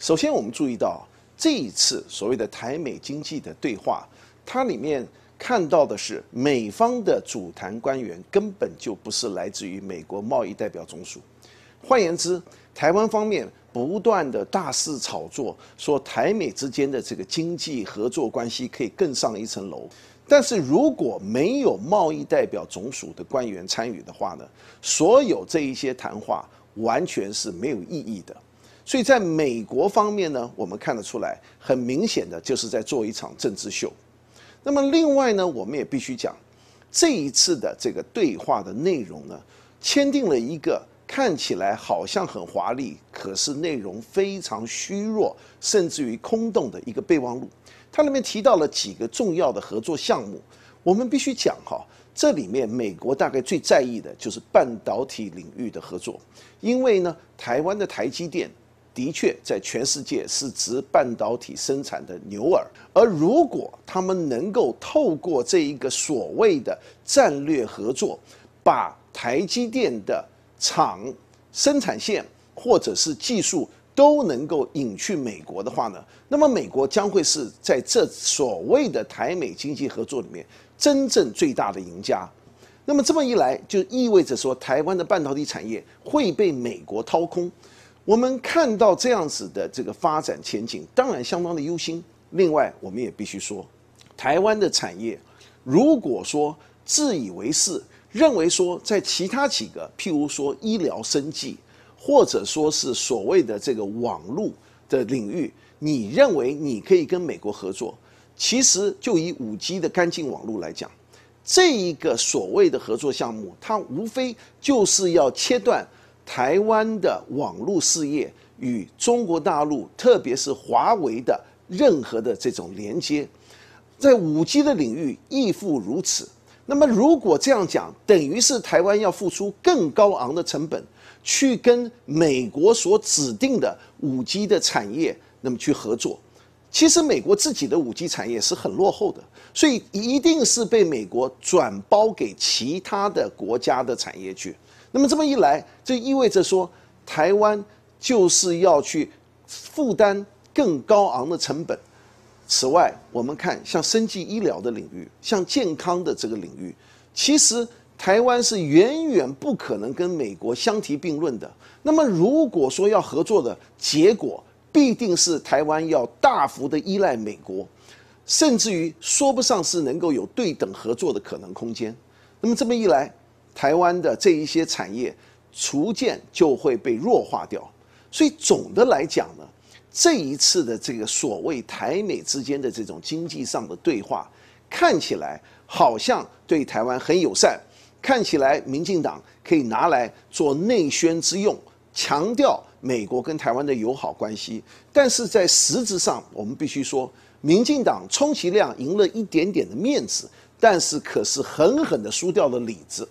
首先，我们注意到这一次所谓的台美经济的对话，它里面看到的是美方的主谈官员根本就不是来自于美国贸易代表总署。换言之，台湾方面不断的大肆炒作，说台美之间的这个经济合作关系可以更上一层楼。但是，如果没有贸易代表总署的官员参与的话呢，所有这一些谈话完全是没有意义的。所以在美国方面呢，我们看得出来，很明显的就是在做一场政治秀。那么另外呢，我们也必须讲，这一次的这个对话的内容呢，签订了一个看起来好像很华丽，可是内容非常虚弱，甚至于空洞的一个备忘录。它里面提到了几个重要的合作项目。我们必须讲哈，这里面美国大概最在意的就是半导体领域的合作，因为呢，台湾的台积电。的确，在全世界是值半导体生产的牛耳。而如果他们能够透过这一个所谓的战略合作，把台积电的厂生产线或者是技术都能够引去美国的话呢，那么美国将会是在这所谓的台美经济合作里面真正最大的赢家。那么这么一来，就意味着说台湾的半导体产业会被美国掏空。我们看到这样子的这个发展前景，当然相当的忧心。另外，我们也必须说，台湾的产业如果说自以为是，认为说在其他几个，譬如说医疗、生计，或者说是所谓的这个网络的领域，你认为你可以跟美国合作，其实就以五 G 的干净网络来讲，这一个所谓的合作项目，它无非就是要切断。台湾的网络事业与中国大陆，特别是华为的任何的这种连接，在 5G 的领域亦复如此。那么，如果这样讲，等于是台湾要付出更高昂的成本，去跟美国所指定的 5G 的产业那么去合作。其实，美国自己的 5G 产业是很落后的，所以一定是被美国转包给其他的国家的产业去。那么这么一来，这意味着说，台湾就是要去负担更高昂的成本。此外，我们看像生计医疗的领域，像健康的这个领域，其实台湾是远远不可能跟美国相提并论的。那么如果说要合作的结果，必定是台湾要大幅的依赖美国，甚至于说不上是能够有对等合作的可能空间。那么这么一来，台湾的这一些产业逐渐就会被弱化掉，所以总的来讲呢，这一次的这个所谓台美之间的这种经济上的对话，看起来好像对台湾很友善，看起来民进党可以拿来做内宣之用，强调美国跟台湾的友好关系，但是在实质上，我们必须说，民进党充其量赢了一点点的面子，但是可是狠狠的输掉了里子。